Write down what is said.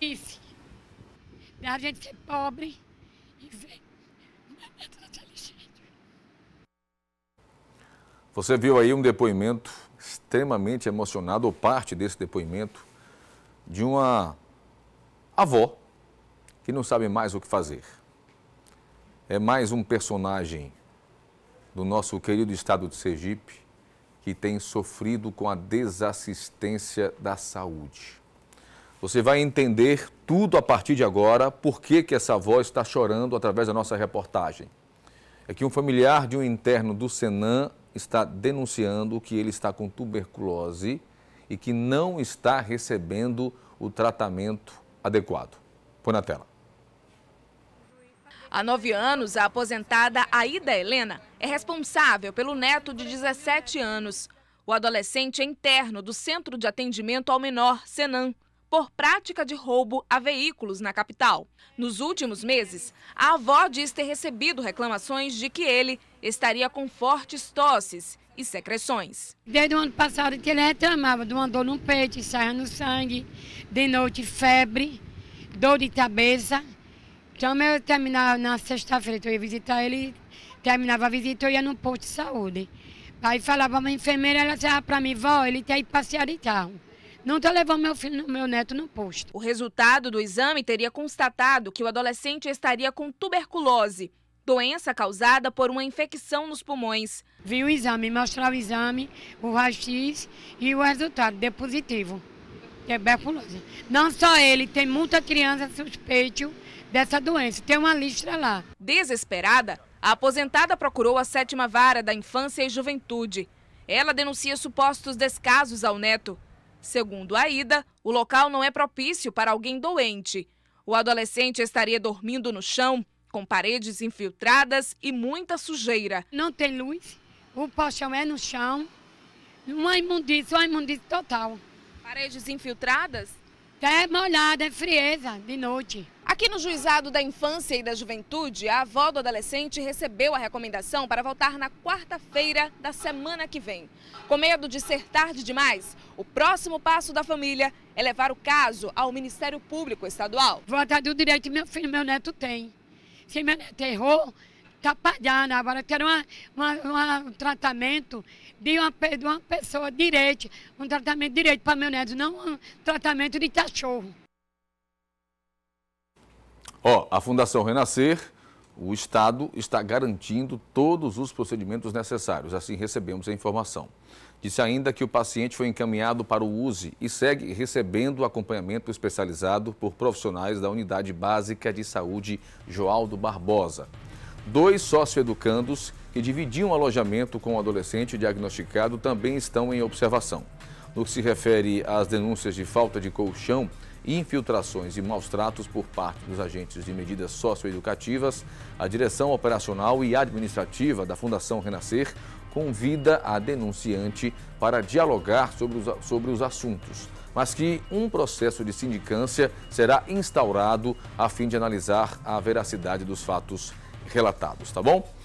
difícil A gente ser é pobre e ver Você viu aí um depoimento extremamente emocionado, ou parte desse depoimento, de uma avó que não sabe mais o que fazer. É mais um personagem do nosso querido estado de Sergipe que tem sofrido com a desassistência da saúde. Você vai entender tudo a partir de agora, por que, que essa avó está chorando através da nossa reportagem. É que um familiar de um interno do Senan está denunciando que ele está com tuberculose e que não está recebendo o tratamento adequado. Põe na tela. Há nove anos, a aposentada Aida Helena é responsável pelo neto de 17 anos. O adolescente é interno do Centro de Atendimento ao Menor, Senan por prática de roubo a veículos na capital. Nos últimos meses, a avó diz ter recebido reclamações de que ele estaria com fortes tosses e secreções. Desde o ano passado que ele reclamava de uma dor no peito, ensaio no sangue, de noite febre, dor de cabeça. Então eu terminava na sexta-feira, então eu ia visitar ele, terminava a visita, eu ia no posto de saúde. Aí falava para a enfermeira, ela dizia para mim, vó, ele tem que passear de tal. Não estou levando meu filho, meu neto no posto. O resultado do exame teria constatado que o adolescente estaria com tuberculose, doença causada por uma infecção nos pulmões. Vi o exame, mostrar o exame, o raio-x e o resultado deu positivo. Tuberculose. Não só ele, tem muita criança suspeita dessa doença. Tem uma lista lá. Desesperada, a aposentada procurou a sétima vara da infância e juventude. Ela denuncia supostos descasos ao neto. Segundo a Ida, o local não é propício para alguém doente. O adolescente estaria dormindo no chão, com paredes infiltradas e muita sujeira. Não tem luz, o pochão é no chão, uma imundícia, uma imundícia total. Paredes infiltradas? É molhada, é frieza de noite. Aqui no Juizado da Infância e da Juventude, a avó do adolescente recebeu a recomendação para voltar na quarta-feira da semana que vem. Com medo de ser tarde demais, o próximo passo da família é levar o caso ao Ministério Público Estadual. Voltar do direito meu filho, meu neto tem. Se meu neto errou, Tapajara, agora quero uma, uma, uma, um tratamento de uma, de uma pessoa direito, um tratamento direito para meu neto, não um tratamento de cachorro. Ó, oh, a Fundação Renascer, o Estado está garantindo todos os procedimentos necessários, assim recebemos a informação. Disse ainda que o paciente foi encaminhado para o USE e segue recebendo acompanhamento especializado por profissionais da Unidade Básica de Saúde Joaldo Barbosa. Dois socioeducandos que dividiam alojamento com o um adolescente diagnosticado também estão em observação. No que se refere às denúncias de falta de colchão, infiltrações e maus tratos por parte dos agentes de medidas socioeducativas, a direção operacional e administrativa da Fundação Renascer convida a denunciante para dialogar sobre os, sobre os assuntos, mas que um processo de sindicância será instaurado a fim de analisar a veracidade dos fatos relatados, tá bom?